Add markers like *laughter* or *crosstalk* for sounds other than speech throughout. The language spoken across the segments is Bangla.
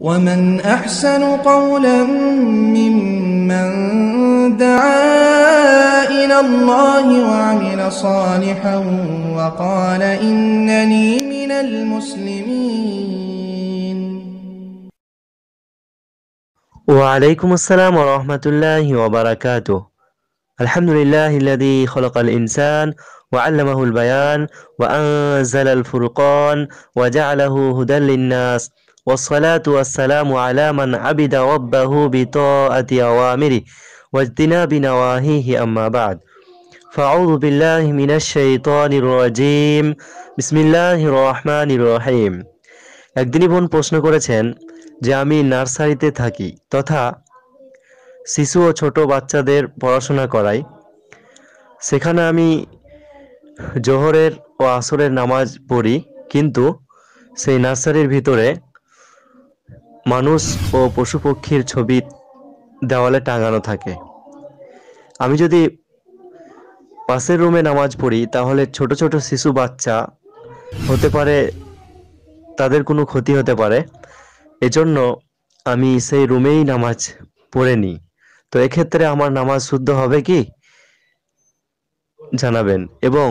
ومن أحسن قولا ممن دعا إلى الله وعمل صالحا وقال إنني من المسلمين وعليكم السلام ورحمة الله وبركاته الحمد لله الذي خلق الإنسان وعلمه البيان وأنزل الفرقان وجعله هدى للناس والصلاة والسلام على من عبد ربه بطاعة أوامره واجتناب نواهيه أما بعد فأعوذ بالله من الشيطان الرجيم بسم الله الرحمن الرحيم একদিনই বোন প্রশ্ন করেছেন যে আমি নার্সারিতে থাকি তথা শিশু ও ছোট বাচ্চাদের পড়াশোনা করাই সেখানে আমি জোহরের ও আসরের নামাজ পড়ি কিন্তু সেই নার্সারির ভিতরে মানুষ ও পশু পক্ষীর ছবি দেওয়ালে টাঙানো থাকে আমি যদি পাশের রুমে নামাজ পড়ি তাহলে ছোট ছোট শিশু বাচ্চা হতে পারে তাদের কোনো ক্ষতি হতে পারে এজন্য আমি সেই রুমেই নামাজ পড়ে নিই তো এক্ষেত্রে আমার নামাজ শুদ্ধ হবে কি জানাবেন এবং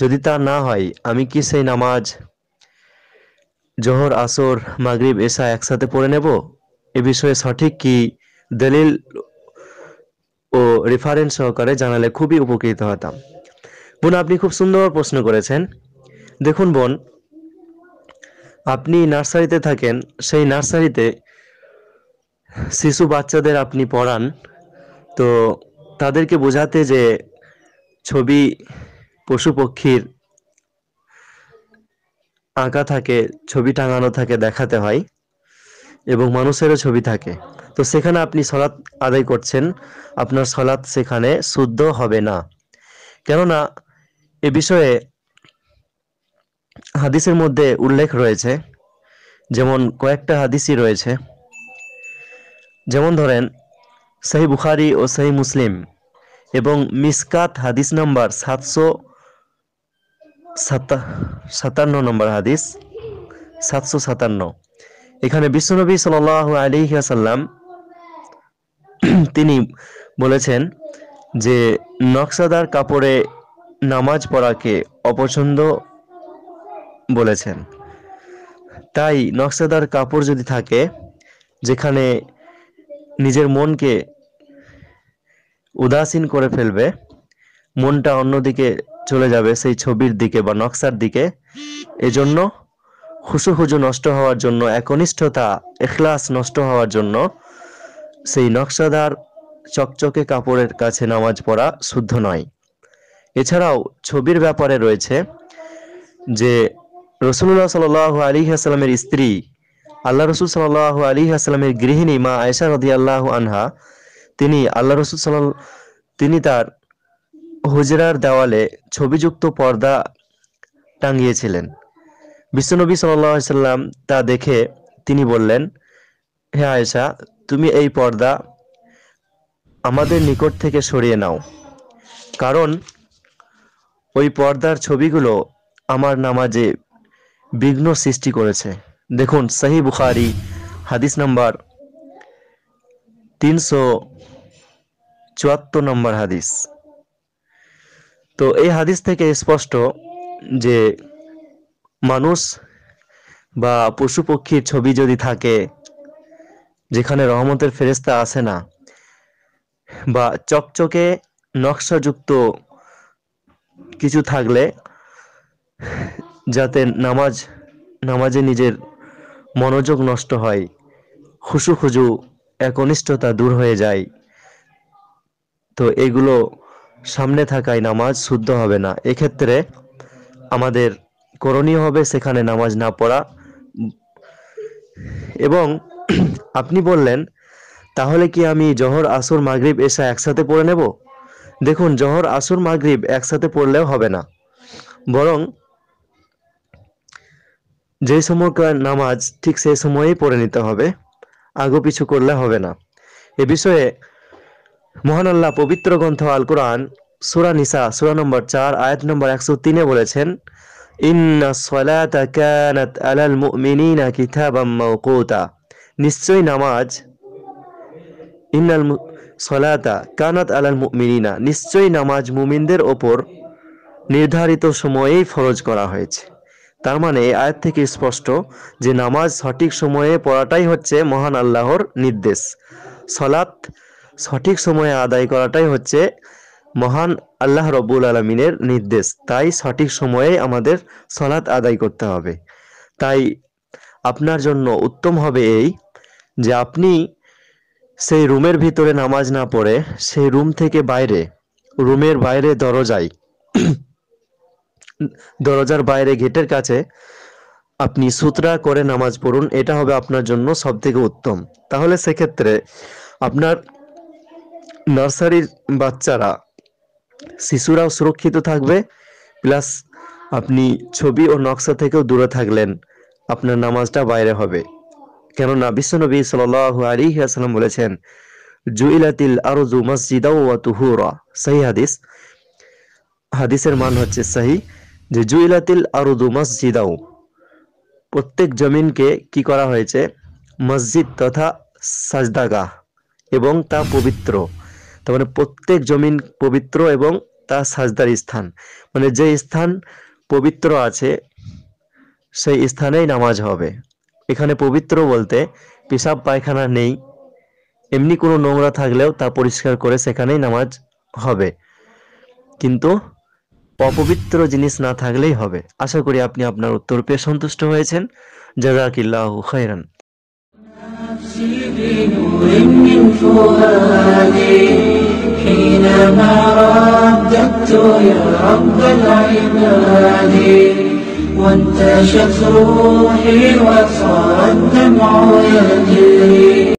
যদি তা না হয় আমি কি সেই নামাজ জোহর আসর মাগরিব এসা একসাথে পড়ে নেব এ বিষয়ে সঠিক কি দলিল ও রেফারেন্স সহকারে জানালে খুবই উপকৃত হতাম বোন আপনি খুব সুন্দর প্রশ্ন করেছেন দেখুন বোন আপনি নার্সারিতে থাকেন সেই নার্সারিতে শিশু বাচ্চাদের আপনি পড়ান তো তাদেরকে বোঝাতে যে ছবি পশু পক্ষীর আঁকা থাকে ছবি টাঙানো থাকে দেখাতে হয় এবং মানুষেরও ছবি থাকে তো সেখানে আপনি সলাৎ আদায় করছেন আপনার সলাৎ সেখানে শুদ্ধ হবে না কেননা এ বিষয়ে হাদিসের মধ্যে উল্লেখ রয়েছে যেমন কয়েকটা হাদিসই রয়েছে যেমন ধরেন সাহি বুখারি ও সাহি মুসলিম এবং মিসকাত হাদিস নাম্বার সাতশো সাতা সাতান্ন নম্বর হাদিস সাতশো সাতান্ন এখানে বিশ্বনবী সাল আলিহাসাল্লাম *clears throat* তিনি বলেছেন যে নকশাদার কাপড়ে নামাজ পড়াকে অপছন্দ বলেছেন তাই নকশাদার কাপড় যদি থাকে যেখানে নিজের মনকে উদাসীন করে ফেলবে মনটা অন্যদিকে চলে যাবে সেই ছবির দিকে বা নকশার দিকে এজন্য হুসু হুজু নষ্ট হওয়ার জন্য একনিষ্ঠতা এখলাস নষ্ট হওয়ার জন্য সেই নকশাদার চকচকে কাপড়ের কাছে নামাজ পড়া শুদ্ধ নয় এছাড়াও ছবির ব্যাপারে রয়েছে যে রসুল্লাহ সাল আলী আসসালামের স্ত্রী আল্লাহ রসুল সাল্লাহ আলী আসসালামের গৃহিণী মা আয়সা রদি আল্লাহ আনহা তিনি আল্লাহ রসুল সাল তিনি তার হুজরার দেওয়ালে ছবিযুক্ত পর্দা টাঙিয়েছিলেন বিশ্বনবী সাল্লাম তা দেখে তিনি বললেন হে আয়েশা তুমি এই পর্দা আমাদের নিকট থেকে সরিয়ে নাও কারণ ওই পর্দার ছবিগুলো আমার নামাজে বিঘ্ন সৃষ্টি করেছে দেখুন সাহি বুখারি হাদিস নাম্বার তিনশো চুয়াত্তর নম্বর হাদিস তো এই হাদিস থেকে স্পষ্ট যে মানুষ বা পশু পক্ষীর ছবি যদি থাকে যেখানে রহমতের ফেরেস্তা আসে না বা চকচকে নকশাযুক্ত কিছু থাকলে যাতে নামাজ নামাজে নিজের মনোযোগ নষ্ট হয় খুশু খুজু একনিষ্ঠতা দূর হয়ে যায় তো এগুলো সামনে থাকায় নামাজ শুদ্ধ হবে না এক্ষেত্রে আমাদের করণীয় হবে সেখানে নামাজ না পড়া এবং *clears throat* আপনি বললেন তাহলে কি আমি জহর আসর মাগরিব এসা একসাথে পড়ে নেব দেখুন জহর আসর মাগরিব একসাথে পড়লেও হবে না বরং যে সময়কার নামাজ ঠিক সেই সময়েই পড়ে নিতে হবে আগু পিছু করলে হবে না এ বিষয়ে মহান আল্লাহ পবিত্র গ্রন্থ আল কোরআন সুরা নিসা সুরা নম্বর চার আয়াত নম্বর একশো তিনে বলেছেন নিশ্চয় নামাজ ইন্নাল সলাতা কানাত আলাল মুমিনিনা নিশ্চয়ই নামাজ মুমিনদের ওপর নির্ধারিত সময়েই ফরজ করা হয়েছে তার মানে আয়াত থেকে স্পষ্ট যে নামাজ সঠিক সময়ে পড়াটাই হচ্ছে মহান আল্লাহর নির্দেশ সলাত সঠিক সময়ে আদায় করাটাই হচ্ছে মহান আল্লাহ রব্বুল আলমিনের নির্দেশ তাই সঠিক সময়ে আমাদের সলাৎ আদায় করতে হবে তাই আপনার জন্য উত্তম হবে এই যে আপনি সেই রুমের ভিতরে নামাজ না পড়ে সেই রুম থেকে বাইরে রুমের বাইরে দরজায় দরজার বাইরে গেটের কাছে আপনি সুতরা করে নামাজ পড়ুন এটা হবে আপনার জন্য সব থেকে উত্তম তাহলে সেক্ষেত্রে আপনার নার্সারির বাচ্চারা শিশুরাও সুরক্ষিত থাকবে প্লাস আপনি ছবি ও নকশা থেকেও দূরে থাকলেন আপনার নামাজটা বাইরে হবে কেননা বিশ্বনবী সাল আলী আসালাম বলেছেন জুইলাতিল আরজু মসজিদা ওয়া তুহুরা সাহি হাদিস হাদিসের মান হচ্ছে সাহি যে জুইলাতিল আরজু মসজিদাও প্রত্যেক জমিনকে কি করা হয়েছে মসজিদ তথা সাজদাগাহ এবং তা পবিত্র তার মানে প্রত্যেক জমিন পবিত্র এবং তা সাজদার স্থান মানে যে স্থান পবিত্র আছে সেই স্থানেই নামাজ হবে এখানে পবিত্র বলতে পেশাব পায়খানা নেই এমনি কোনো নোংরা থাকলেও তা পরিষ্কার করে সেখানেই নামাজ হবে কিন্তু অপবিত্র জিনিস না থাকলেই হবে আশা করি আপনি আপনার উত্তর পেয়ে সন্তুষ্ট হয়েছেন জাজাকিল্লাহ খাইরান كما رددت يا رب العباد وانتشت روحي وصار الدمع يجري